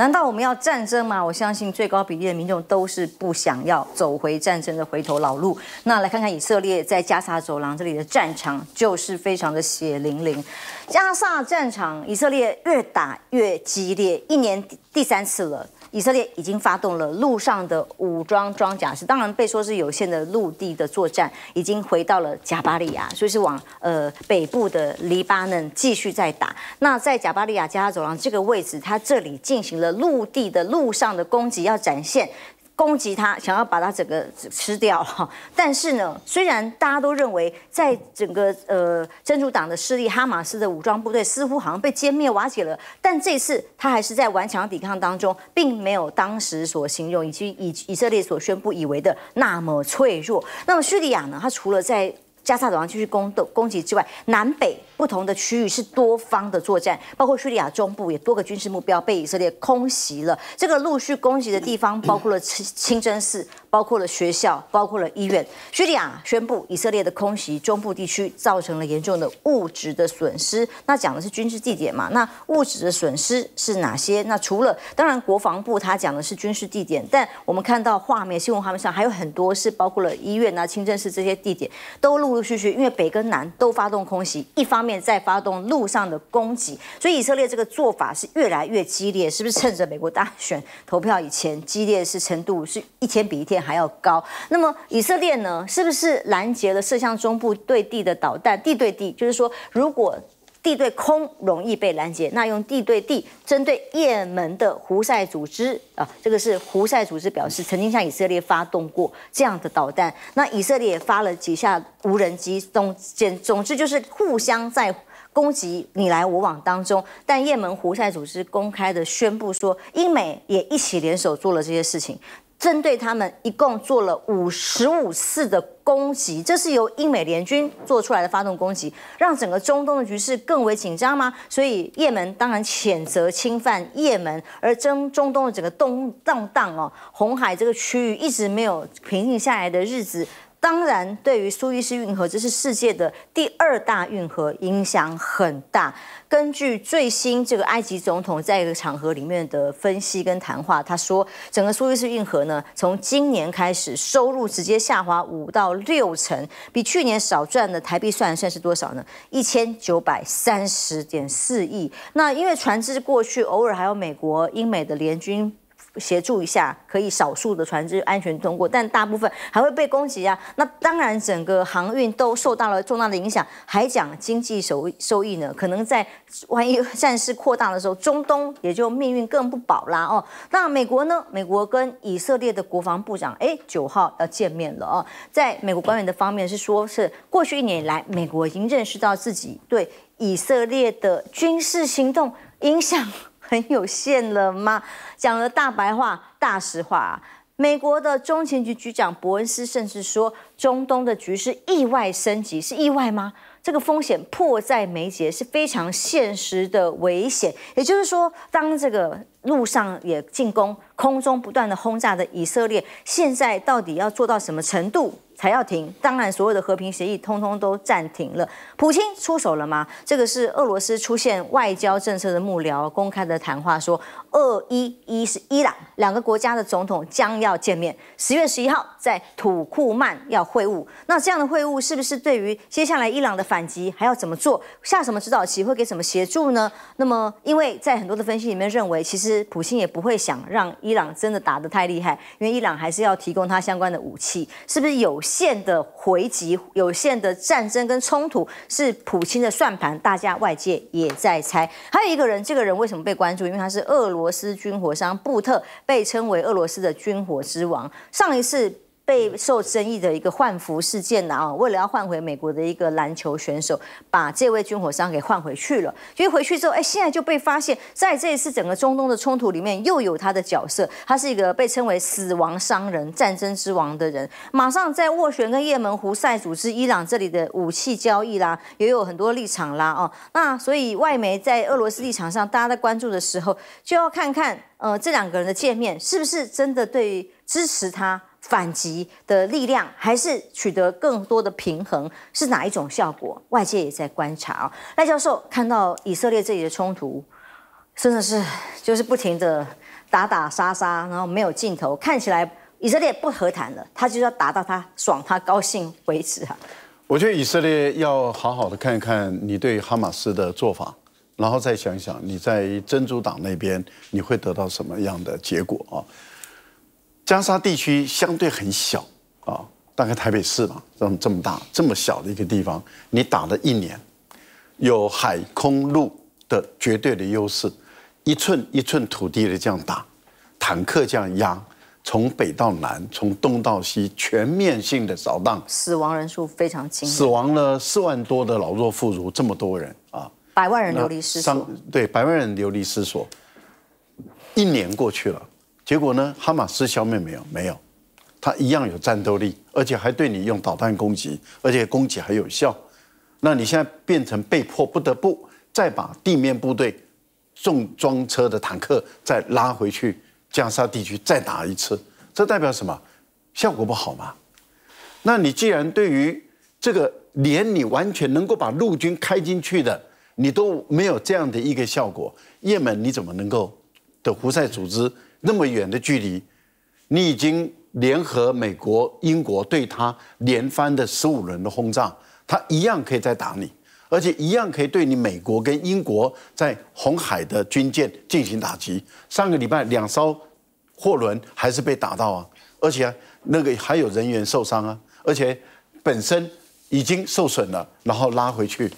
难道我们要战争吗？我相信最高比例的民众都是不想要走回战争的回头老路。那来看看以色列在加沙走廊这里的战场，就是非常的血淋淋。加沙战场，以色列越打越激烈，一年第三次了。以色列已经发动了陆上的武装装甲师，当然被说是有限的陆地的作战，已经回到了加巴利亚，所以是往呃北部的黎巴嫩继续在打。那在加巴利亚加沙走廊这个位置，它这里进行了陆地的陆上的攻击，要展现。攻击他，想要把他整个吃掉。但是呢，虽然大家都认为，在整个呃真主党的势力，哈马斯的武装部队似乎好像被歼灭、瓦解了，但这次他还是在顽强抵抗当中，并没有当时所形容以及以以色列所宣布以为的那么脆弱。那么叙利亚呢？他除了在加萨走廊继续攻的攻击之外，南北不同的区域是多方的作战，包括叙利亚中部也多个军事目标被以色列空袭了。这个陆续攻击的地方包括了清清真寺、包括了学校、包括了医院。叙利亚宣布，以色列的空袭中部地区造成了严重的物质的损失。那讲的是军事地点嘛？那物质的损失是哪些？那除了当然国防部他讲的是军事地点，但我们看到画面新闻画面上还有很多是包括了医院呐、清真寺这些地点都录。陆陆续续，因为北跟南都发动空袭，一方面在发动陆上的攻击，所以以色列这个做法是越来越激烈，是不是？趁着美国大选投票以前，激烈是程度是一天比一天还要高。那么以色列呢，是不是拦截了射向中部对地的导弹？地对地，就是说，如果。地对空容易被拦截，那用地对地针对也门的胡塞组织啊，这个是胡塞组织表示曾经向以色列发动过这样的导弹，那以色列也发了几下无人机总简总之就是互相在攻击，你来我往当中，但也门胡塞组织公开的宣布说，英美也一起联手做了这些事情。针对他们，一共做了五十五次的攻击，这是由英美联军做出来的发动攻击，让整个中东的局势更为紧张吗？所以，也门当然谴责侵犯也门，而中中东的整个动荡哦，红海这个区域一直没有平静下来的日子。当然，对于苏伊士运河，这是世界的第二大运河，影响很大。根据最新这个埃及总统在一个场合里面的分析跟谈话，他说，整个苏伊士运河呢，从今年开始收入直接下滑五到六成，比去年少赚的台币算算是多少呢？一千九百三十点四亿。那因为船只过去偶尔还有美国、英美的联军。协助一下，可以少数的船只安全通过，但大部分还会被攻击啊。那当然，整个航运都受到了重大的影响，还讲经济收收益呢，可能在万一战事扩大的时候，中东也就命运更不保啦哦。那美国呢？美国跟以色列的国防部长哎，九号要见面了哦。在美国官员的方面是说，是过去一年以来，美国已经认识到自己对以色列的军事行动影响。很有限了吗？讲了大白话、大实话。美国的中情局局长伯恩斯甚至说，中东的局势意外升级，是意外吗？这个风险迫在眉睫，是非常现实的危险。也就是说，当这个路上也进攻，空中不断的轰炸的以色列，现在到底要做到什么程度？才要停，当然所有的和平协议通通都暂停了。普京出手了吗？这个是俄罗斯出现外交政策的幕僚公开的谈话，说二一一是伊朗两个国家的总统将要见面，十月十一号在土库曼要会晤。那这样的会晤是不是对于接下来伊朗的反击还要怎么做，下什么指导，棋？会给什么协助呢？那么因为在很多的分析里面认为，其实普京也不会想让伊朗真的打得太厉害，因为伊朗还是要提供他相关的武器，是不是有？线的回击，有限的战争跟冲突是普京的算盘，大家外界也在猜。还有一个人，这个人为什么被关注？因为他是俄罗斯军火商布特，被称为俄罗斯的军火之王。上一次。备受争议的一个换服事件呢，啊，为了要换回美国的一个篮球选手，把这位军火商给换回去了。因为回去之后，哎，现在就被发现，在这一次整个中东的冲突里面，又有他的角色。他是一个被称为“死亡商人”、“战争之王”的人。马上在斡旋跟也门胡塞组织、伊朗这里的武器交易啦，也有很多立场啦，哦，那所以外媒在俄罗斯立场上，大家在关注的时候，就要看看，呃，这两个人的见面是不是真的对支持他。反击的力量还是取得更多的平衡，是哪一种效果？外界也在观察赖教授看到以色列这里的冲突，真的是就是不停的打打杀杀，然后没有尽头。看起来以色列不和谈了，他就要打到他爽他高兴为止啊。我觉得以色列要好好的看一看你对哈马斯的做法，然后再想想你在真主党那边你会得到什么样的结果啊。加沙地区相对很小啊，大概台北市嘛，这样这么大，这么小的一个地方，你打了一年，有海空陆的绝对的优势，一寸一寸土地的这样打，坦克这样压，从北到南，从东到西，全面性的扫荡，死亡人数非常惊死亡了四万多的老弱妇孺，这么多人啊，百万人流离失所，对，百万人流离失所，一年过去了。结果呢？哈马斯消灭没有？没有，他一样有战斗力，而且还对你用导弹攻击，而且攻击还有效。那你现在变成被迫不得不再把地面部队、重装车的坦克再拉回去加沙地区再打一次，这代表什么？效果不好吗？那你既然对于这个连你完全能够把陆军开进去的，你都没有这样的一个效果，也门你怎么能够的胡塞组织？那么远的距离，你已经联合美国、英国对他连番的十五轮的轰炸，他一样可以再打你，而且一样可以对你美国跟英国在红海的军舰进行打击。上个礼拜两艘货轮还是被打到啊，而且那个还有人员受伤啊，而且本身已经受损了，然后拉回去。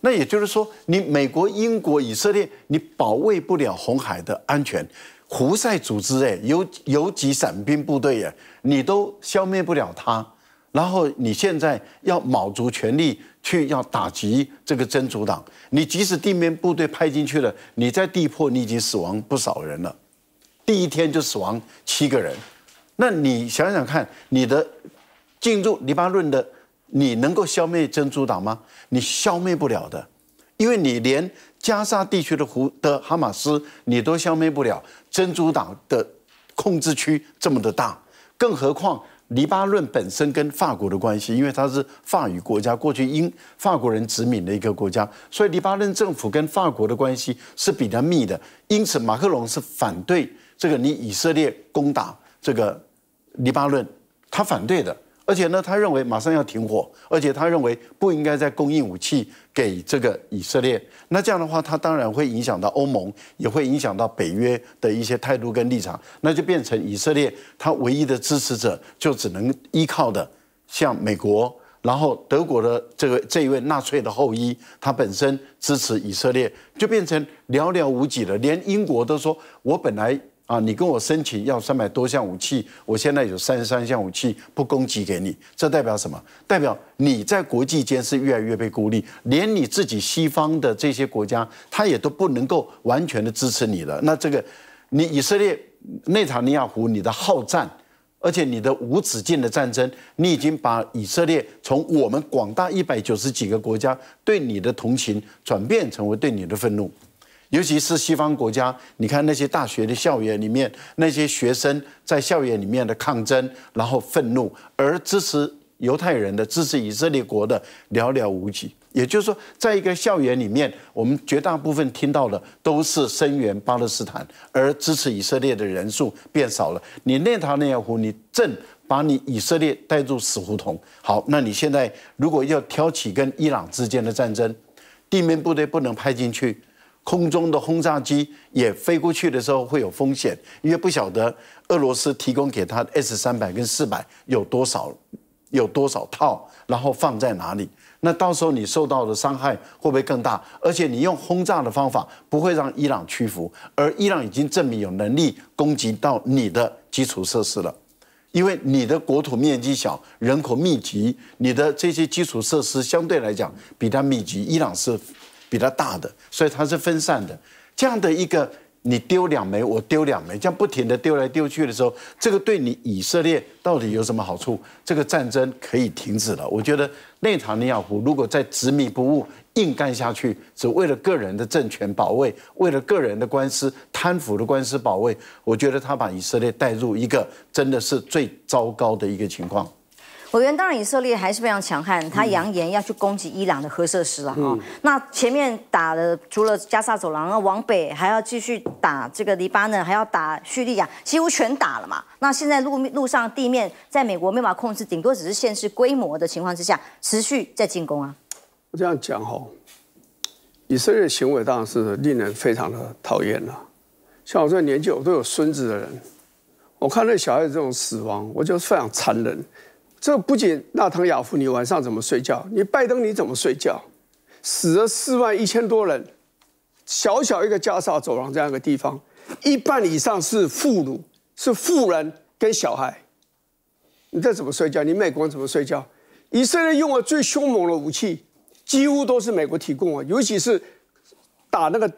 那也就是说，你美国、英国、以色列，你保卫不了红海的安全。胡塞组织哎，游击散兵部队哎，你都消灭不了他。然后你现在要卯足全力去要打击这个真主党，你即使地面部队派进去了，你在地破你已经死亡不少人了，第一天就死亡七个人。那你想想看，你的进入黎巴嫩的，你能够消灭真主党吗？你消灭不了的。因为你连加沙地区的胡的哈马斯你都消灭不了，珍珠党的控制区这么的大，更何况黎巴嫩本身跟法国的关系，因为它是法语国家，过去英法国人殖民的一个国家，所以黎巴嫩政府跟法国的关系是比较密的。因此，马克龙是反对这个你以色列攻打这个黎巴嫩，他反对的。而且呢，他认为马上要停火，而且他认为不应该再供应武器给这个以色列。那这样的话，他当然会影响到欧盟，也会影响到北约的一些态度跟立场。那就变成以色列他唯一的支持者，就只能依靠的像美国，然后德国的这个这一位纳粹的后裔，他本身支持以色列，就变成寥寥无几了。连英国都说，我本来。啊，你跟我申请要三百多项武器，我现在有三十三项武器不供给给你，这代表什么？代表你在国际间是越来越被孤立，连你自己西方的这些国家，他也都不能够完全的支持你了。那这个，你以色列内塔尼亚胡，你的好战，而且你的无止境的战争，你已经把以色列从我们广大一百九十几个国家对你的同情，转变成为对你的愤怒。尤其是西方国家，你看那些大学的校园里面，那些学生在校园里面的抗争，然后愤怒，而支持犹太人的、支持以色列国的寥寥无几。也就是说，在一个校园里面，我们绝大部分听到的都是声援巴勒斯坦，而支持以色列的人数变少了。你内塔尼亚胡，你正把你以色列带入死胡同。好，那你现在如果要挑起跟伊朗之间的战争，地面部队不能派进去。空中的轰炸机也飞过去的时候会有风险，因为不晓得俄罗斯提供给他 S 三百跟四百有多少，有多少套，然后放在哪里。那到时候你受到的伤害会不会更大？而且你用轰炸的方法不会让伊朗屈服，而伊朗已经证明有能力攻击到你的基础设施了，因为你的国土面积小，人口密集，你的这些基础设施相对来讲比它密集。伊朗是。比他大的，所以他是分散的。这样的一个，你丢两枚，我丢两枚，这样不停的丢来丢去的时候，这个对你以色列到底有什么好处？这个战争可以停止了。我觉得内塔尼亚胡如果再执迷不悟、硬干下去，只为了个人的政权保卫，为了个人的官司、贪腐的官司保卫，我觉得他把以色列带入一个真的是最糟糕的一个情况。委员，当然以色列还是非常强悍，他扬言要去攻击伊朗的核设施啊！哈，那前面打了除了加沙走廊啊，往北还要继续打这个黎巴嫩，还要打叙利亚，几乎全打了嘛。那现在路路上地面在美国没法控制，顶多只是限制规模的情况之下，持续在进攻啊。我这样讲哈，以色列的行为当然是令人非常的讨厌了。像我这年纪，我都有孙子的人，我看那小孩子这种死亡，我就非常残忍。这不仅纳唐雅夫，你晚上怎么睡觉？你拜登你怎么睡觉？死了四万一千多人，小小一个加沙走廊这样一个地方，一半以上是妇孺，是妇人跟小孩。你这怎么睡觉？你美国人怎么睡觉？以色列用了最凶猛的武器，几乎都是美国提供啊，尤其是打那个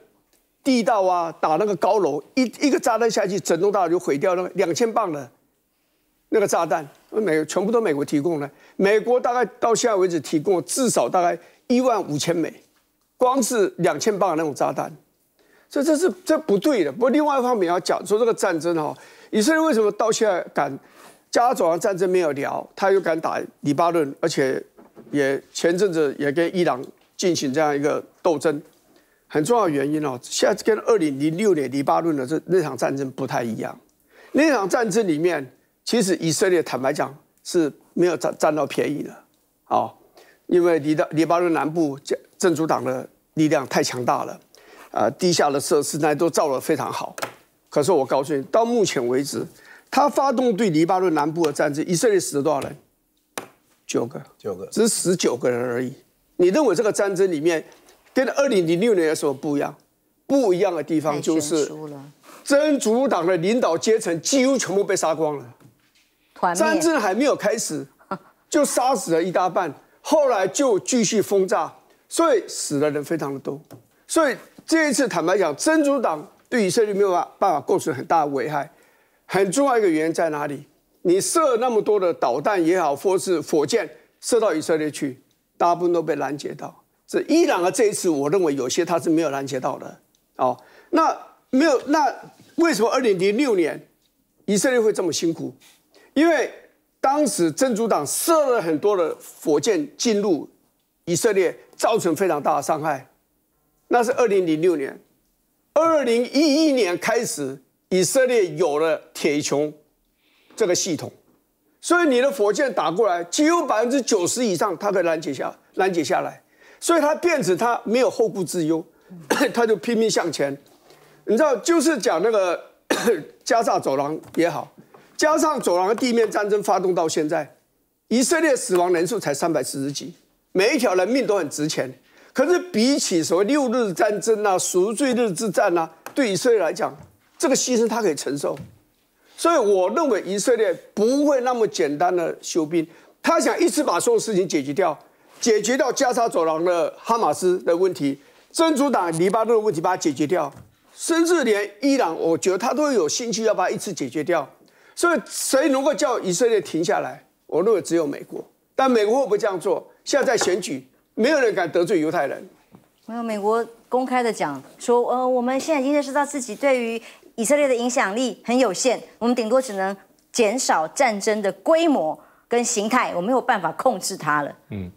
地道啊，打那个高楼，一一个炸弹下去，整栋大楼就毁掉那个两千磅的，那个炸弹。美全部都美国提供的，美国大概到现在为止提供至少大概一万五千美，光是两千磅那种炸弹，这这是这不对的。不过另外一方面要讲，说这个战争哈，以色列为什么到现在敢加沙走廊战争没有聊，他又敢打黎巴嫩，而且也前阵子也跟伊朗进行这样一个斗争，很重要的原因哦，现在跟二零零六年黎巴嫩的这那场战争不太一样，那场战争里面。其实以色列坦白讲是没有占占到便宜的，哦，因为黎巴黎巴嫩南部这真主党的力量太强大了，啊，地下的设施那都造得非常好。可是我告诉你，到目前为止，他发动对黎巴嫩南部的战争，以色列死了多少人？九个，九个，只死九个人而已。你认为这个战争里面跟二零零六年的时候不一样？不一样的地方就是真主党的领导阶层几乎全部被杀光了。战争还没有开始，就杀死了一大半，后来就继续轰炸，所以死的人非常的多。所以这一次坦白讲，真主党对以色列没有办办法构成很大的危害。很重要一个原因在哪里？你射那么多的导弹也好，或是火箭射到以色列去，大部分都被拦截到。这伊朗的这一次我认为有些他是没有拦截到的。哦，那没有，那为什么二零零六年以色列会这么辛苦？因为当时真主党射了很多的火箭进入以色列，造成非常大的伤害。那是二零零六年，二零一一年开始，以色列有了铁穹这个系统，所以你的火箭打过来，几乎百分之九十以上，它可以拦截下，拦截下来。所以它变子它没有后顾之忧，它就拼命向前。你知道，就是讲那个 加沙走廊也好。加上走廊地面战争发动到现在，以色列死亡人数才三百四十几，每一条人命都很值钱。可是比起什么六日战争啊、赎罪日之战啊，对以色列来讲，这个牺牲他可以承受。所以我认为以色列不会那么简单的休兵，他想一次把所有事情解决掉，解决掉加沙走廊的哈马斯的问题、真主党、黎巴嫩的问题，把它解决掉，甚至连伊朗，我觉得他都有兴趣要把一次解决掉。所以谁能够叫以色列停下来？我认为只有美国，但美国会不会这样做？现在在选举，没有人敢得罪犹太人。没有，美国公开的讲说，呃，我们现在已经认识到自己对于以色列的影响力很有限，我们顶多只能减少战争的规模跟形态，我没有办法控制它了。嗯，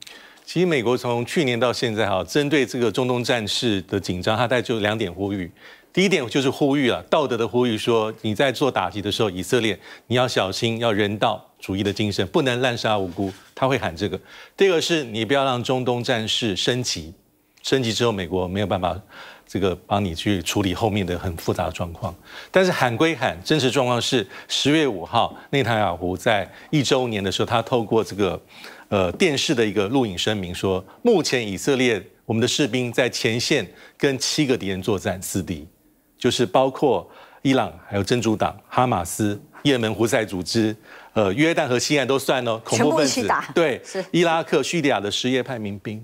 其实美国从去年到现在哈，针对这个中东战事的紧张，它大概就两点呼吁。第一点就是呼吁啊，道德的呼吁，说你在做打击的时候，以色列你要小心，要人道主义的精神，不能滥杀无辜。他会喊这个。第二个是你不要让中东战事升级，升级之后美国没有办法这个帮你去处理后面的很复杂的状况。但是喊归喊，真实状况是十月五号内塔亚胡在一周年的时候，他透过这个呃电视的一个录影声明说，目前以色列我们的士兵在前线跟七个敌人作战，死敌。就是包括伊朗、还有真主党、哈马斯、也门胡塞组织，呃，约旦和西岸都算哦，恐怖分子。对，伊拉克、叙利亚的什叶派民兵。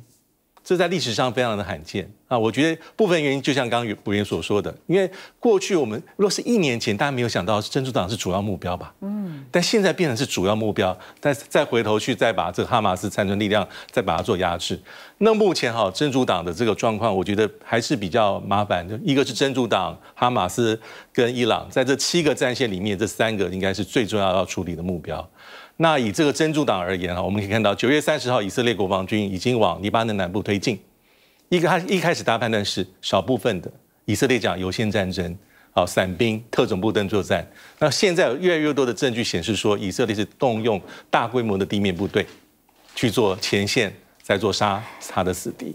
这在历史上非常的罕见啊！我觉得部分原因就像刚刚卜云所说的，因为过去我们若是一年前，大家没有想到珍珠党是主要目标吧？嗯，但现在变成是主要目标。但再回头去，再把这个哈马斯残存力量再把它做压制。那目前哈珍珠党的这个状况，我觉得还是比较麻烦。就一个是珍珠党、哈马斯跟伊朗，在这七个战线里面，这三个应该是最重要要处理的目标。那以这个珍珠党而言啊，我们可以看到九月三十号，以色列国防军已经往黎巴嫩南部推进。一个他一开始大家判断是少部分的以色列讲有限战争，好散兵、特种部队作战。那现在越来越多的证据显示说，以色列是动用大规模的地面部队去做前线，在做杀他的死敌。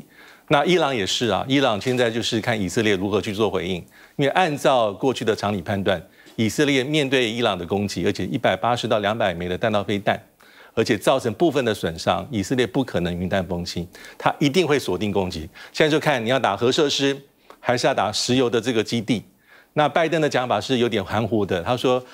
那伊朗也是啊，伊朗现在就是看以色列如何去做回应，因为按照过去的常理判断。以色列面对伊朗的攻击，而且一百八十到两百枚的弹道飞弹，而且造成部分的损伤，以色列不可能云淡风轻，他一定会锁定攻击。现在就看你要打核设施，还是要打石油的这个基地。那拜登的讲法是有点含糊的，他说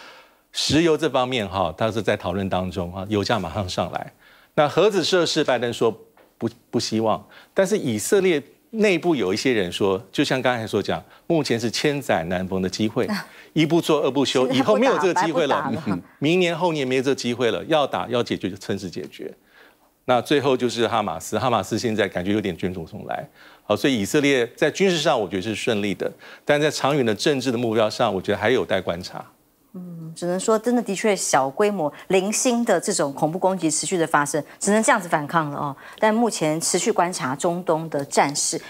石油这方面哈，他是在讨论当中啊，油价马上上来。那核子设施，拜登说不不希望，但是以色列。内部有一些人说，就像刚才所讲，目前是千载难逢的机会，一不做二不休，以后没有这个机会了，明年后年没有这个机会了，要打要解决就趁势解决。那最后就是哈马斯，哈马斯现在感觉有点卷土重来，好，所以以色列在军事上我觉得是顺利的，但在长远的政治的目标上，我觉得还有待观察。嗯，只能说真的的确小规模零星的这种恐怖攻击持续的发生，只能这样子反抗了哦。但目前持续观察中东的战事。